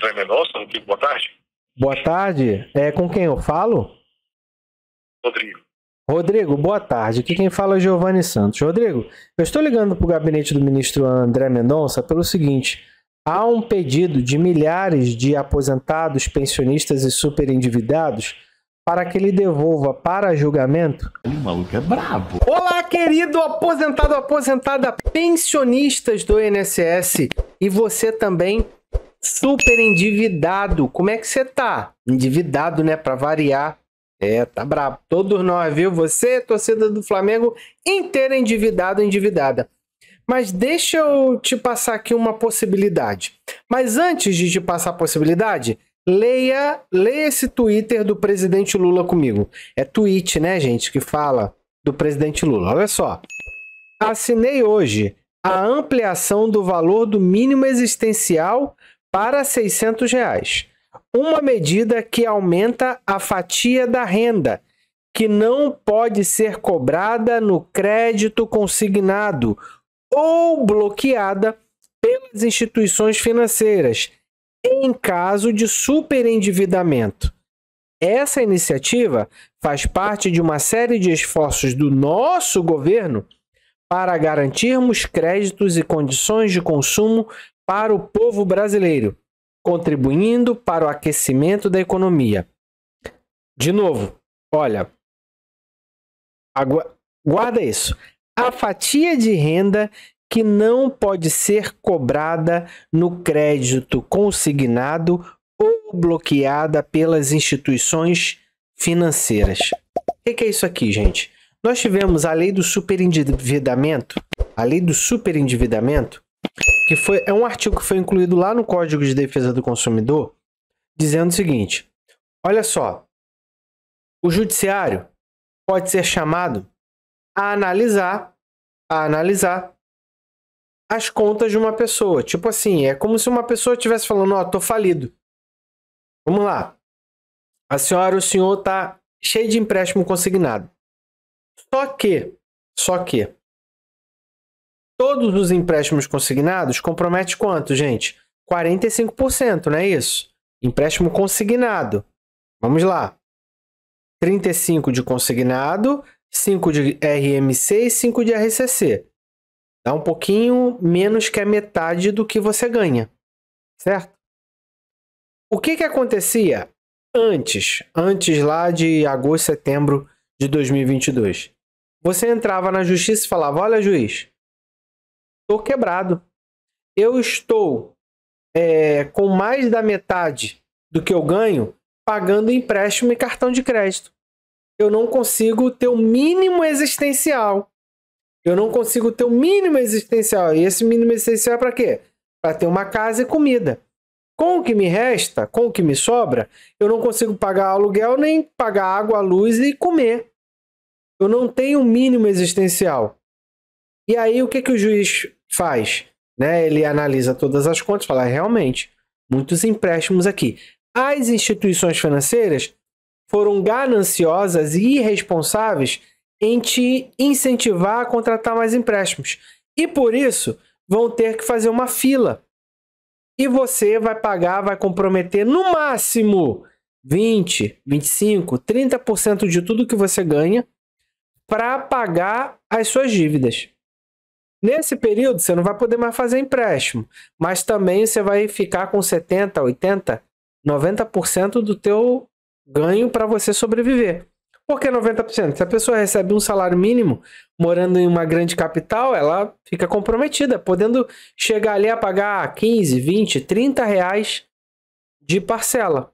André Mendonça, do Pico, boa tarde. Boa tarde. É com quem eu falo? Rodrigo. Rodrigo, boa tarde. Aqui quem fala é Giovanni Santos. Rodrigo, eu estou ligando para o gabinete do ministro André Mendonça pelo seguinte: há um pedido de milhares de aposentados, pensionistas e superendividados para que ele devolva para julgamento. O maluco é brabo. Olá, querido aposentado, aposentada, pensionistas do INSS e você também super endividado. Como é que você tá? Endividado, né? Para variar. É, tá brabo. Todos nós, viu? Você, torcida do Flamengo, inteira endividado, endividada. Mas deixa eu te passar aqui uma possibilidade. Mas antes de te passar a possibilidade, leia, leia esse Twitter do presidente Lula comigo. É tweet, né, gente, que fala do presidente Lula. Olha só. Assinei hoje a ampliação do valor do mínimo existencial para 600 reais. Uma medida que aumenta a fatia da renda, que não pode ser cobrada no crédito consignado ou bloqueada pelas instituições financeiras em caso de superendividamento. Essa iniciativa faz parte de uma série de esforços do nosso governo para garantirmos créditos e condições de consumo para o povo brasileiro, contribuindo para o aquecimento da economia. De novo, olha, guarda isso. A fatia de renda que não pode ser cobrada no crédito consignado ou bloqueada pelas instituições financeiras. O que é isso aqui, gente? Nós tivemos a lei do superendividamento, a lei do superendividamento, que foi, é um artigo que foi incluído lá no Código de Defesa do Consumidor, dizendo o seguinte: olha só, o judiciário pode ser chamado a analisar, a analisar as contas de uma pessoa. Tipo assim, é como se uma pessoa estivesse falando, ó, oh, tô falido. Vamos lá. A senhora, o senhor tá cheio de empréstimo consignado. Só que, só que todos os empréstimos consignados compromete quanto, gente? 45%, não é isso? Empréstimo consignado. Vamos lá. 35 de consignado, 5 de RMC e 5 de RCC. Dá um pouquinho menos que a metade do que você ganha, certo? O que, que acontecia antes, antes lá de agosto, setembro de 2022? Você entrava na justiça e falava: Olha, juiz, estou quebrado. Eu estou é, com mais da metade do que eu ganho pagando empréstimo e cartão de crédito. Eu não consigo ter o mínimo existencial. Eu não consigo ter o mínimo existencial. E esse mínimo existencial é para quê? Para ter uma casa e comida. Com o que me resta, com o que me sobra, eu não consigo pagar aluguel, nem pagar água, luz e comer. Eu não tenho o mínimo existencial. E aí o que, que o juiz faz, né? Ele analisa todas as contas, fala realmente muitos empréstimos aqui. As instituições financeiras foram gananciosas e irresponsáveis em te incentivar a contratar mais empréstimos. E por isso vão ter que fazer uma fila. E você vai pagar, vai comprometer no máximo 20, 25, 30% de tudo que você ganha para pagar as suas dívidas. Nesse período, você não vai poder mais fazer empréstimo, mas também você vai ficar com 70, 80, 90% do teu ganho para você sobreviver. Por que 90%? Se a pessoa recebe um salário mínimo morando em uma grande capital, ela fica comprometida, podendo chegar ali a pagar 15, 20, 30 reais de parcela.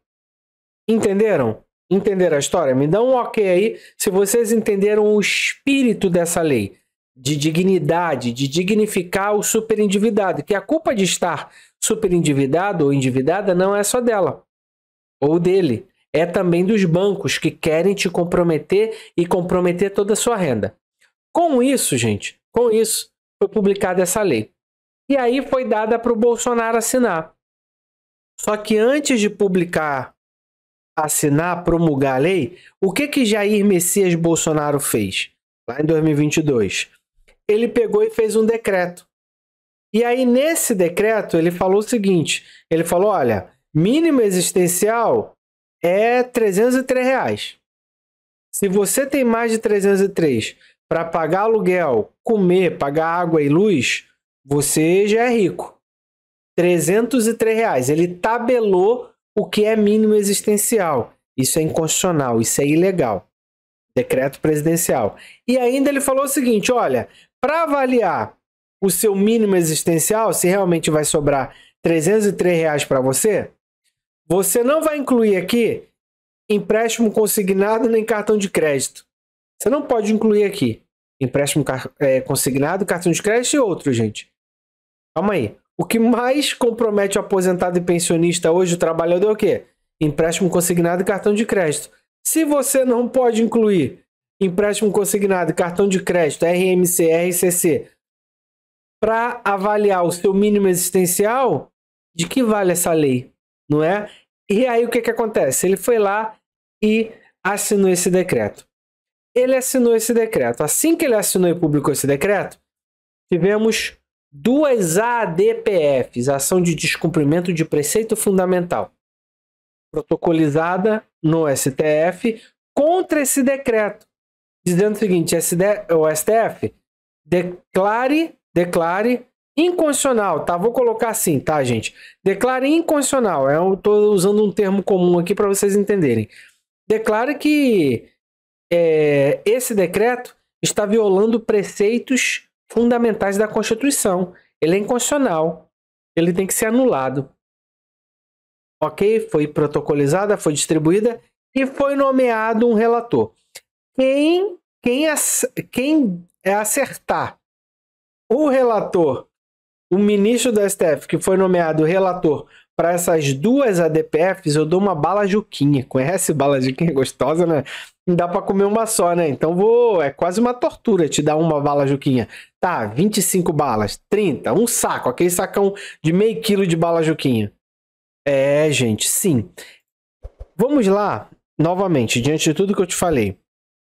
Entenderam? Entenderam a história? Me dá um ok aí se vocês entenderam o espírito dessa lei de dignidade, de dignificar o superendividado, que a culpa de estar superendividado ou endividada não é só dela ou dele, é também dos bancos que querem te comprometer e comprometer toda a sua renda. Com isso, gente, com isso foi publicada essa lei. E aí foi dada para o Bolsonaro assinar. Só que antes de publicar, assinar, promulgar a lei, o que que Jair Messias Bolsonaro fez lá em 2022? ele pegou e fez um decreto. E aí, nesse decreto, ele falou o seguinte: ele falou, olha, mínimo existencial é 303 reais. Se você tem mais de 303 para pagar aluguel, comer, pagar água e luz, você já é rico. 303 reais. Ele tabelou o que é mínimo existencial. Isso é inconstitucional, isso é ilegal. Decreto presidencial. E ainda ele falou o seguinte: olha, para avaliar o seu mínimo existencial, se realmente vai sobrar 303 reais para você, você não vai incluir aqui empréstimo consignado nem cartão de crédito. Você não pode incluir aqui empréstimo é, consignado, cartão de crédito e outro, gente. Calma aí. O que mais compromete o aposentado e pensionista hoje, o trabalhador, é o quê? Empréstimo consignado e cartão de crédito. Se você não pode incluir empréstimo consignado, cartão de crédito, RMC, RCC, para avaliar o seu mínimo existencial, de que vale essa lei, não é? E aí o que, que acontece? Ele foi lá e assinou esse decreto. Ele assinou esse decreto. Assim que ele assinou e publicou esse decreto, tivemos duas ADPFs, ação de descumprimento de preceito fundamental, protocolizada no STF contra esse decreto dizendo o seguinte: SD, o STF declare, declare inconstitucional, tá? Vou colocar assim, tá, gente? Declare inconstitucional. Eu é tô usando um termo comum aqui para vocês entenderem. Declare que é, esse decreto está violando preceitos fundamentais da Constituição. Ele é inconstitucional. Ele tem que ser anulado. Ok? Foi protocolizada, foi distribuída e foi nomeado um relator. Quem, quem, quem é acertar o relator, o ministro do STF, que foi nomeado relator para essas duas ADPFs, eu dou uma bala juquinha. Conhece bala juquinha gostosa, né? Não dá para comer uma só, né? Então vou, é quase uma tortura te dar uma bala juquinha. Tá, 25 balas, 30, um saco, aquele sacão de meio quilo de bala juquinha. É, gente, sim. Vamos lá, novamente, diante de tudo que eu te falei.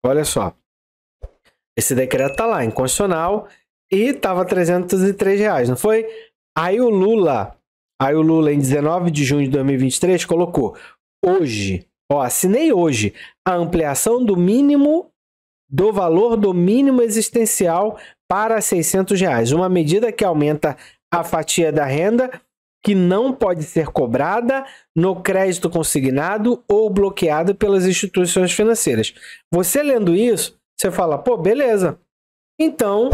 Olha só. Esse decreto tá lá, inconstitucional, e tava 303 reais, não foi? Aí o Lula, aí o Lula em 19 de junho de 2023 colocou hoje, ó, assinei hoje a ampliação do mínimo do valor do mínimo existencial para 600 reais, uma medida que aumenta a fatia da renda que não pode ser cobrada no crédito consignado ou bloqueado pelas instituições financeiras. Você lendo isso, você fala, pô, beleza. Então,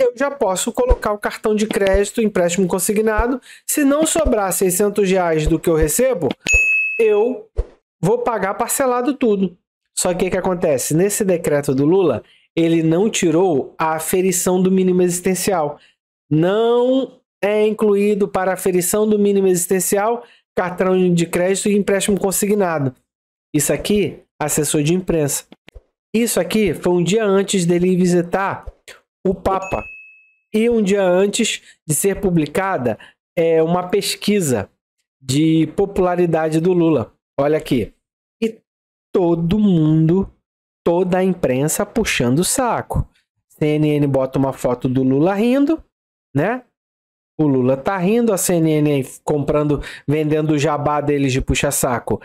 eu já posso colocar o cartão de crédito, empréstimo consignado. Se não sobrar 600 reais do que eu recebo, eu vou pagar parcelado tudo. Só que o que acontece? Nesse decreto do Lula, ele não tirou a aferição do mínimo existencial. Não é incluído para aferição do mínimo existencial, cartão de crédito e empréstimo consignado. Isso aqui, assessor de imprensa. Isso aqui foi um dia antes dele visitar o Papa e um dia antes de ser publicada é, uma pesquisa de popularidade do Lula. Olha aqui. E todo mundo, toda a imprensa puxando o saco. CNN bota uma foto do Lula rindo, né? O Lula tá rindo, a CNN comprando, vendendo o jabá deles de puxa-saco.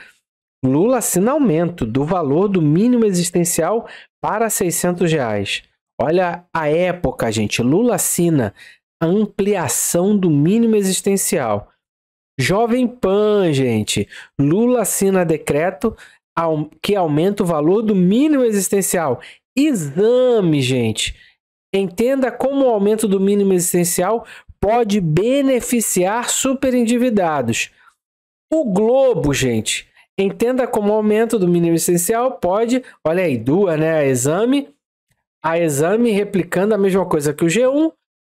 Lula assina aumento do valor do mínimo existencial para 600 reais. Olha a época, gente. Lula assina ampliação do mínimo existencial. Jovem Pan, gente. Lula assina decreto que aumenta o valor do mínimo existencial. Exame, gente. Entenda como o aumento do mínimo existencial pode beneficiar superendividados. O Globo, gente, entenda como aumento do mínimo essencial pode, olha aí, duas, né? A exame, a exame replicando a mesma coisa que o G1,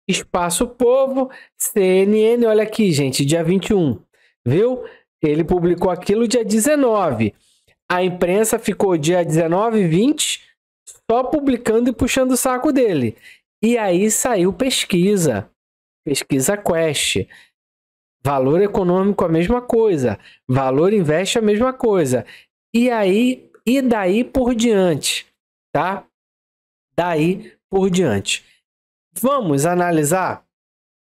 Espaço Povo, CNN, olha aqui, gente, dia 21, viu? Ele publicou aquilo dia 19. A imprensa ficou dia 19 e 20 só publicando e puxando o saco dele. E aí saiu pesquisa pesquisa Quest. Valor econômico a mesma coisa, valor investe a mesma coisa. E aí e daí por diante, tá? Daí por diante. Vamos analisar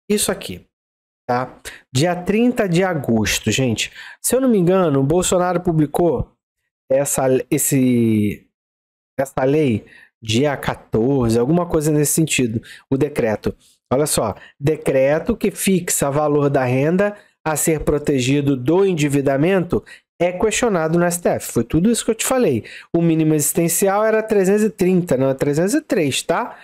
isso aqui, tá? Dia 30 de agosto, gente. Se eu não me engano, o Bolsonaro publicou essa esse essa lei dia 14, alguma coisa nesse sentido, o decreto. Olha só, decreto que fixa valor da renda a ser protegido do endividamento é questionado no STF. Foi tudo isso que eu te falei. O mínimo existencial era 330, não é 303, tá?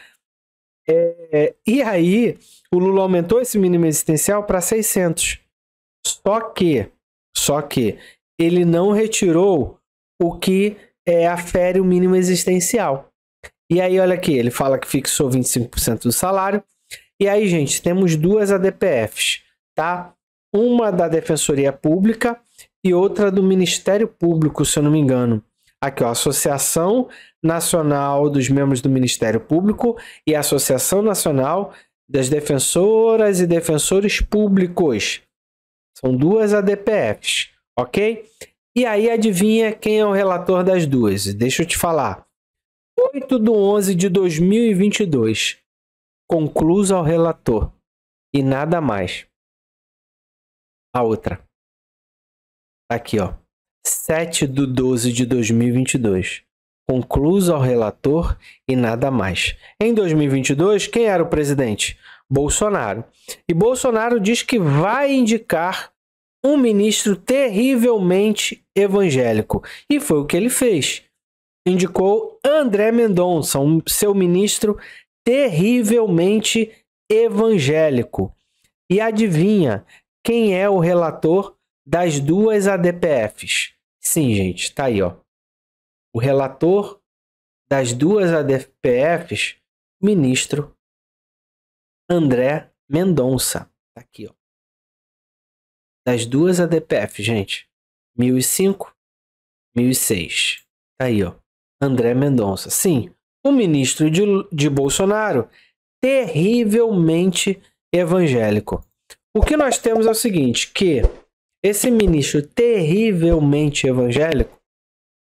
É, é, e aí, o Lula aumentou esse mínimo existencial para 600. Só que, só que, ele não retirou o que é, afere o mínimo existencial. E aí, olha aqui, ele fala que fixou 25% do salário, e aí, gente, temos duas ADPFs, tá? Uma da Defensoria Pública e outra do Ministério Público, se eu não me engano. Aqui, ó, Associação Nacional dos Membros do Ministério Público e Associação Nacional das Defensoras e Defensores Públicos. São duas ADPFs, ok? E aí, adivinha quem é o relator das duas? Deixa eu te falar. 8 de 11 de 2022 concluso ao relator e nada mais. A outra. Tá aqui, ó. 7 de 12 de 2022. Concluso ao relator e nada mais. Em 2022, quem era o presidente? Bolsonaro. E Bolsonaro diz que vai indicar um ministro terrivelmente evangélico. E foi o que ele fez. Indicou André Mendonça, um, seu ministro terrivelmente evangélico. E adivinha quem é o relator das duas ADPFs? Sim, gente, tá aí, ó. O relator das duas ADPFs, ministro André Mendonça. Tá aqui, ó. Das duas ADPF, gente. 1005, 1006. Tá aí, ó. André Mendonça. Sim, um ministro de, de Bolsonaro terrivelmente evangélico. O que nós temos é o seguinte, que esse ministro terrivelmente evangélico,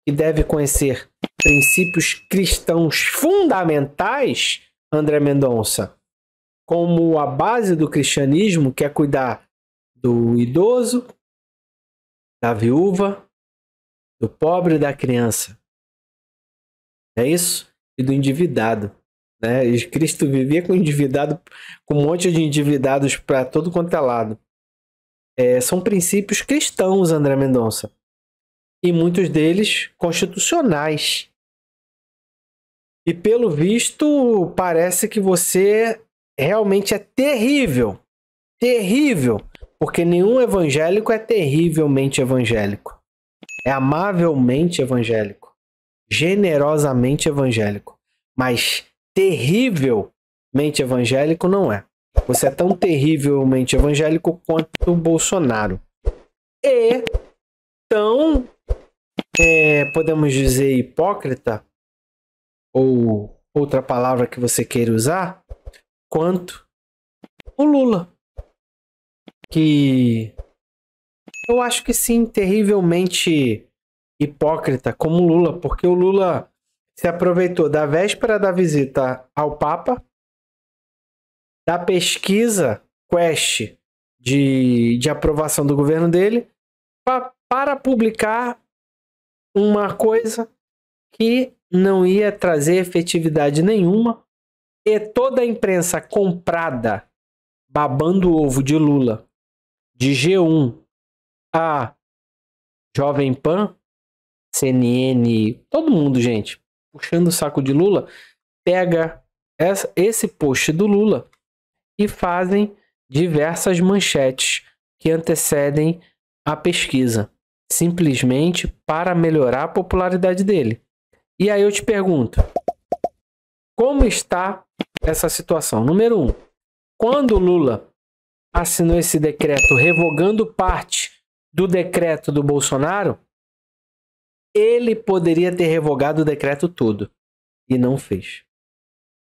que deve conhecer princípios cristãos fundamentais, André Mendonça, como a base do cristianismo, que é cuidar do idoso, da viúva, do pobre e da criança. É isso? e do endividado. Né? E Cristo vivia com endividado, com um monte de endividados para todo quanto é lado. É, são princípios cristãos, André Mendonça, e muitos deles constitucionais. E pelo visto, parece que você realmente é terrível. Terrível. Porque nenhum evangélico é terrivelmente evangélico. É amavelmente evangélico generosamente evangélico, mas terrivelmente evangélico não é. Você é tão terrivelmente evangélico quanto o Bolsonaro. E tão, é, podemos dizer, hipócrita, ou outra palavra que você queira usar, quanto o Lula. Que eu acho que sim, terrivelmente hipócrita como Lula, porque o Lula se aproveitou da véspera da visita ao Papa, da pesquisa Quest de, de aprovação do governo dele, pra, para publicar uma coisa que não ia trazer efetividade nenhuma e toda a imprensa comprada babando o ovo de Lula, de G1 a Jovem Pan, CNN, todo mundo, gente, puxando o saco de Lula, pega essa, esse post do Lula e fazem diversas manchetes que antecedem a pesquisa, simplesmente para melhorar a popularidade dele. E aí eu te pergunto, como está essa situação? Número um, quando Lula assinou esse decreto revogando parte do decreto do Bolsonaro, ele poderia ter revogado o decreto todo e não fez.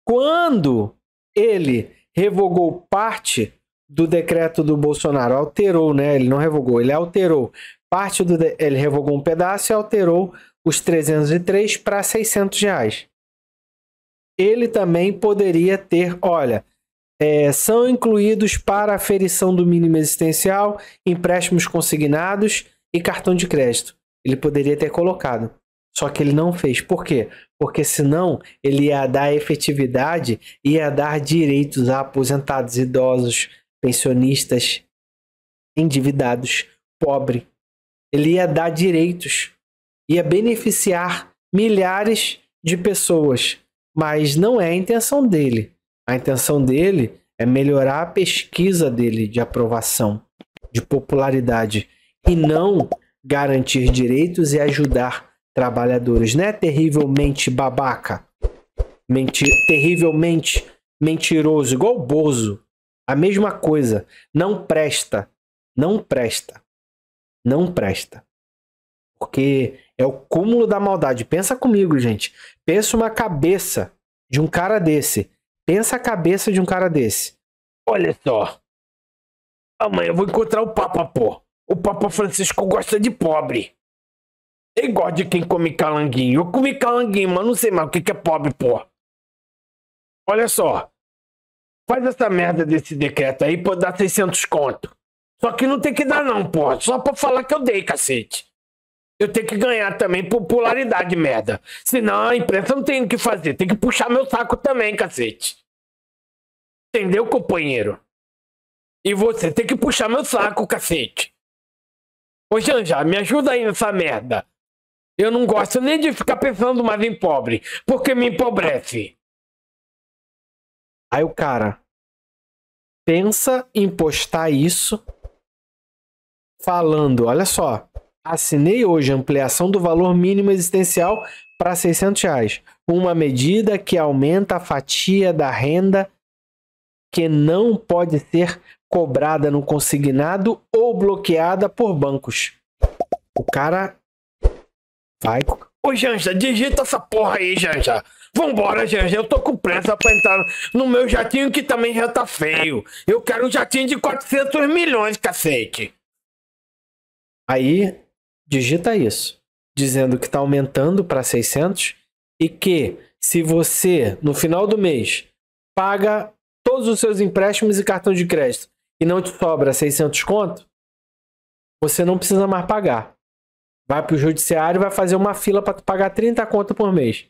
Quando ele revogou parte do decreto do Bolsonaro, alterou, né? Ele não revogou, ele alterou parte do de... ele revogou um pedaço e alterou os 303 para 600 reais. Ele também poderia ter, olha, é, são incluídos para aferição do mínimo existencial, empréstimos consignados e cartão de crédito. Ele poderia ter colocado. Só que ele não fez. Por quê? Porque senão ele ia dar efetividade, ia dar direitos a aposentados, idosos, pensionistas, endividados, pobre. Ele ia dar direitos, ia beneficiar milhares de pessoas, mas não é a intenção dele. A intenção dele é melhorar a pesquisa dele de aprovação, de popularidade, e não garantir direitos e ajudar trabalhadores. Não é terrivelmente babaca, mentir, terrivelmente mentiroso, igual o Bozo. A mesma coisa. Não presta. Não presta. Não presta. Porque é o cúmulo da maldade. Pensa comigo, gente. Pensa uma cabeça de um cara desse. Pensa a cabeça de um cara desse. Olha só. Amanhã eu vou encontrar o Papa, o Papa Francisco gosta de pobre. Ele gosta de quem come calanguinho. Eu comi calanguinho, mas não sei mais o que, que é pobre, pô. Olha só. Faz essa merda desse decreto aí pra dar 600 conto. Só que não tem que dar não, pô. Só pra falar que eu dei, cacete. Eu tenho que ganhar também popularidade, merda. Senão a imprensa não tem o que fazer. Tem que puxar meu saco também, cacete. Entendeu, companheiro? E você tem que puxar meu saco, cacete. Ô Janja, me ajuda aí nessa merda. Eu não gosto nem de ficar pensando mais em pobre, porque me empobrece. Aí o cara pensa em postar isso falando, olha só, assinei hoje ampliação do valor mínimo existencial para 600 reais, uma medida que aumenta a fatia da renda que não pode ser cobrada no consignado ou bloqueada por bancos. O cara vai. Ô Janja, digita essa porra aí, Janja. Vambora, Janja. Eu tô com pressa pra entrar no meu jatinho que também já tá feio. Eu quero um jatinho de 400 milhões, cacete. Aí, digita isso. Dizendo que tá aumentando para 600 e que se você, no final do mês, paga todos os seus empréstimos e cartão de crédito e não te sobra 600 conto, você não precisa mais pagar. Vai para o judiciário e vai fazer uma fila para pagar 30 conto por mês.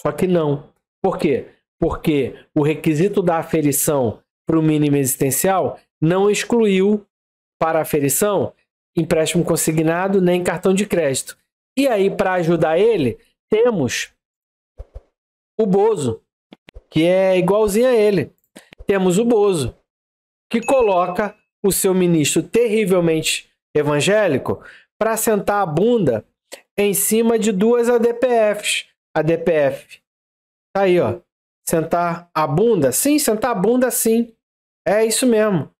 Só que não. Por quê? Porque o requisito da aferição para o mínimo existencial não excluiu para a aferição empréstimo consignado nem cartão de crédito. E aí, para ajudar ele, temos o Bozo, que é igualzinho a ele. Temos o Bozo, que coloca o seu ministro terrivelmente evangélico para sentar a bunda em cima de duas ADPFs. ADPF. Tá aí, ó. Sentar a bunda? Sim, sentar a bunda sim. É isso mesmo.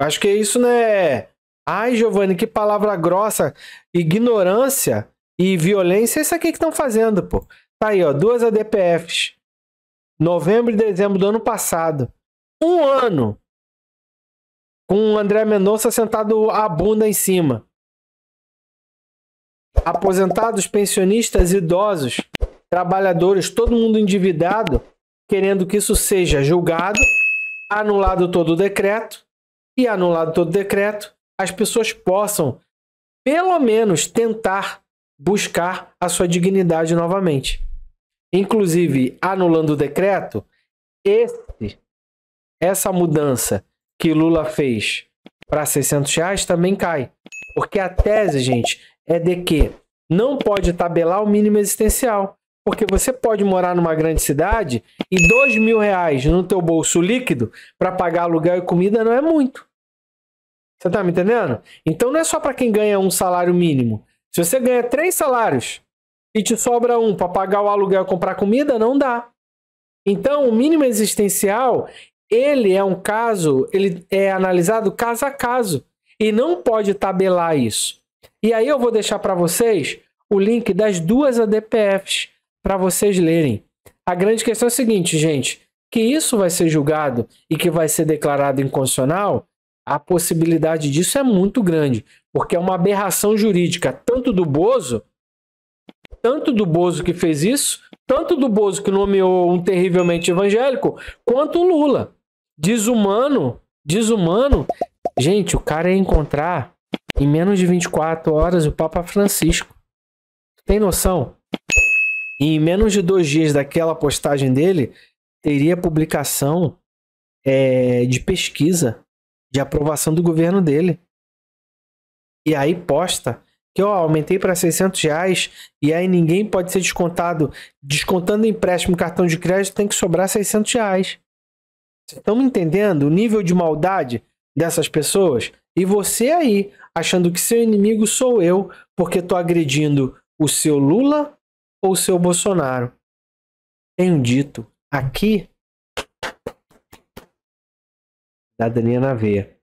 Acho que isso não é. Ai, Giovanni, que palavra grossa. Ignorância e violência. Isso aqui que estão fazendo, pô. Tá aí, ó. Duas ADPFs. Novembro e dezembro do ano passado. Um ano com o André Mendonça sentado a bunda em cima. Aposentados, pensionistas, idosos, trabalhadores, todo mundo endividado, querendo que isso seja julgado, anulado todo o decreto e anulado todo o decreto, as pessoas possam pelo menos tentar buscar a sua dignidade novamente. Inclusive, anulando o decreto, esse, essa mudança que Lula fez para 600 reais também cai. Porque a tese, gente, é de que não pode tabelar o mínimo existencial. Porque você pode morar numa grande cidade e dois mil reais no teu bolso líquido para pagar aluguel e comida não é muito. Você tá me entendendo? Então não é só para quem ganha um salário mínimo. Se você ganha três salários e te sobra um para pagar o aluguel e comprar comida, não dá. Então o mínimo existencial ele é um caso, ele é analisado caso a caso e não pode tabelar isso. E aí eu vou deixar para vocês o link das duas ADPFs para vocês lerem. A grande questão é a seguinte, gente, que isso vai ser julgado e que vai ser declarado inconstitucional, a possibilidade disso é muito grande, porque é uma aberração jurídica, tanto do Bozo, tanto do Bozo que fez isso, tanto do Bozo que nomeou um terrivelmente evangélico, quanto o Lula desumano, desumano. Gente, o cara ia encontrar em menos de 24 horas o Papa Francisco. Tem noção? E em menos de dois dias daquela postagem dele, teria publicação é, de pesquisa de aprovação do governo dele. E aí posta que eu aumentei para 600 reais e aí ninguém pode ser descontado. Descontando empréstimo, cartão de crédito, tem que sobrar 600 reais. Estão me entendendo o nível de maldade dessas pessoas? E você aí, achando que seu inimigo sou eu, porque estou agredindo o seu Lula ou o seu Bolsonaro? Tenho dito, aqui, cidadania na veia.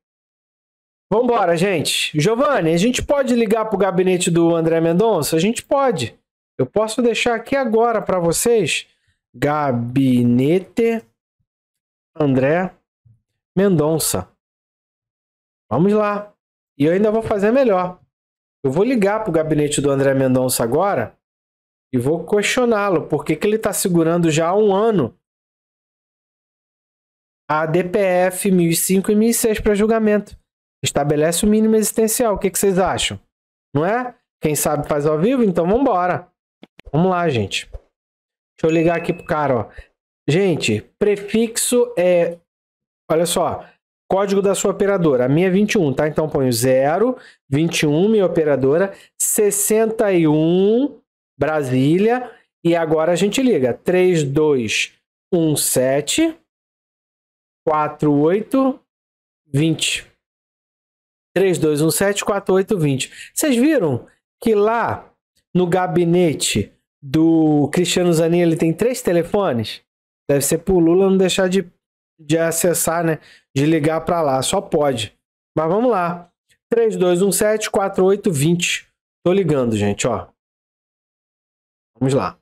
Vambora, gente. Giovanni, a gente pode ligar para o gabinete do André Mendonça? A gente pode. Eu posso deixar aqui agora para vocês. Gabinete André Mendonça. Vamos lá. E eu ainda vou fazer melhor. Eu vou ligar para o gabinete do André Mendonça agora e vou questioná-lo. Por que, que ele está segurando já há um ano a DPF 1005 e 1006 para julgamento? Estabelece o mínimo existencial. O que, que vocês acham? Não é? Quem sabe faz ao vivo? Então vamos embora. Vamos lá, gente. Deixa eu ligar aqui pro cara, ó. Gente, prefixo é. Olha só. Código da sua operadora. A minha é 21, tá? Então ponho 0, 21, minha operadora, 61, Brasília. E agora a gente liga. 3217 4820. 3217 4820. Vocês viram que lá no gabinete do Cristiano Zanin ele tem três telefones? Deve ser pro Lula não deixar de, de acessar, né? De ligar para lá. Só pode. Mas vamos lá. 3217-4820. Tô ligando, gente, ó. Vamos lá.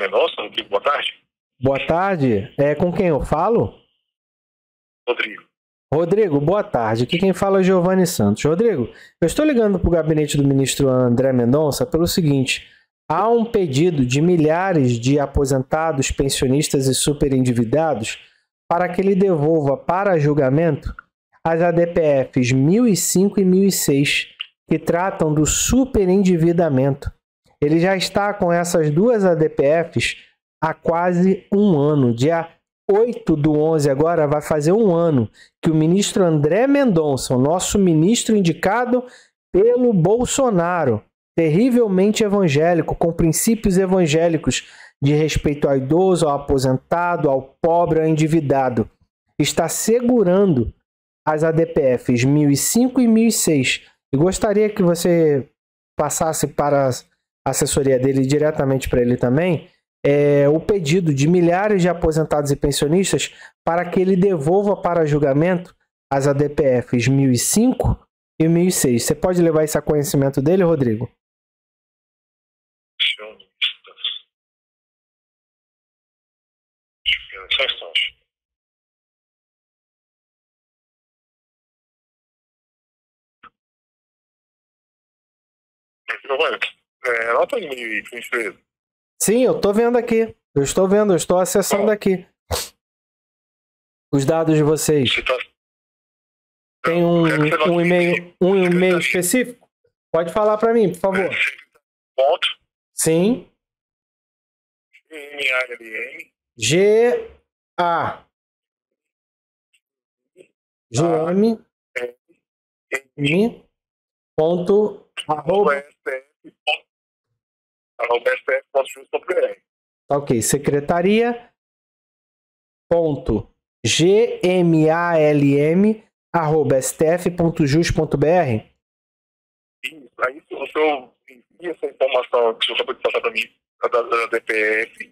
Mendonça, Rodrigo, boa tarde. Boa tarde. É com quem eu falo? Rodrigo. Rodrigo, boa tarde. Aqui quem fala é Giovanni Santos. Rodrigo, eu estou ligando para o gabinete do ministro André Mendonça pelo seguinte: há um pedido de milhares de aposentados, pensionistas e superendividados para que ele devolva para julgamento as ADPFs 1005 e 1006, que tratam do superendividamento ele já está com essas duas ADPFs há quase um ano. Dia 8 do 11 agora vai fazer um ano que o ministro André Mendonça, nosso ministro indicado pelo Bolsonaro, terrivelmente evangélico, com princípios evangélicos de respeito ao idoso, ao aposentado, ao pobre, ao endividado, está segurando as ADPFs 1005 e 1006. E gostaria que você passasse para assessoria dele diretamente para ele também, é, o pedido de milhares de aposentados e pensionistas para que ele devolva para julgamento as ADPFs 1005 e 1006. Você pode levar isso a conhecimento dele, Rodrigo? Não vai. É, ela tá em Sim, eu tô vendo aqui. Eu estou vendo, eu estou acessando ah. aqui. Os dados de vocês. Tá... Tem é, um, é um, e-mail, um e-mail específico? Pode falar para mim, por é, favor. Ponto. Sim. G A. Joame. M. Ponto. Arroba. Tá tá ok, secretaria Ponto Justo m ok. Secretaria ponto arroba stf.jus.br? Isso, aí o senhor envia essa informação que o senhor acabou de passar para mim, da, da DPF,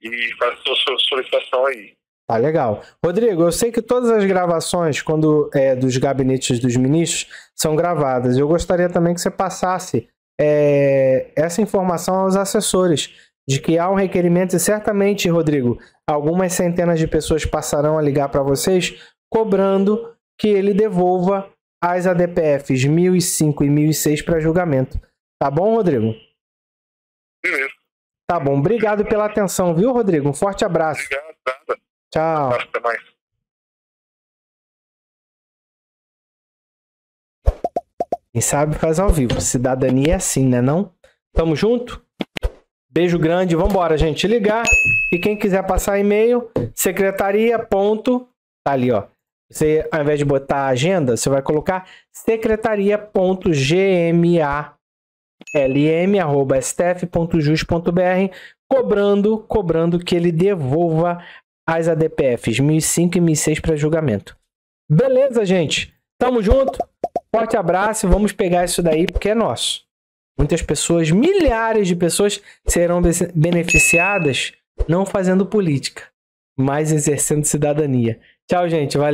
e faz a sua solicitação aí. Tá legal. Rodrigo, eu sei que todas as gravações quando é, dos gabinetes dos ministros são gravadas. Eu gostaria também que você passasse é, essa informação aos assessores de que há um requerimento e certamente, Rodrigo, algumas centenas de pessoas passarão a ligar para vocês cobrando que ele devolva as ADPFs 1005 e 1006 para julgamento. Tá bom, Rodrigo? Beleza. Tá bom. Obrigado pela atenção, viu, Rodrigo? Um forte abraço. Obrigado. Nada. Tchau. até mais. Quem sabe faz ao vivo. Cidadania é assim, né não? Tamo junto? Beijo grande, vambora, gente. Ligar. E quem quiser passar e-mail, secretaria. Ponto, tá ali, ó. Você, ao invés de botar agenda, você vai colocar secretaria.gmalm.stf.jus.br cobrando, cobrando que ele devolva as ADPFs 1005 e 1006 para julgamento. Beleza, gente? Tamo junto. Forte abraço e vamos pegar isso daí porque é nosso. Muitas pessoas, milhares de pessoas, serão beneficiadas não fazendo política, mas exercendo cidadania. Tchau, gente. Valeu.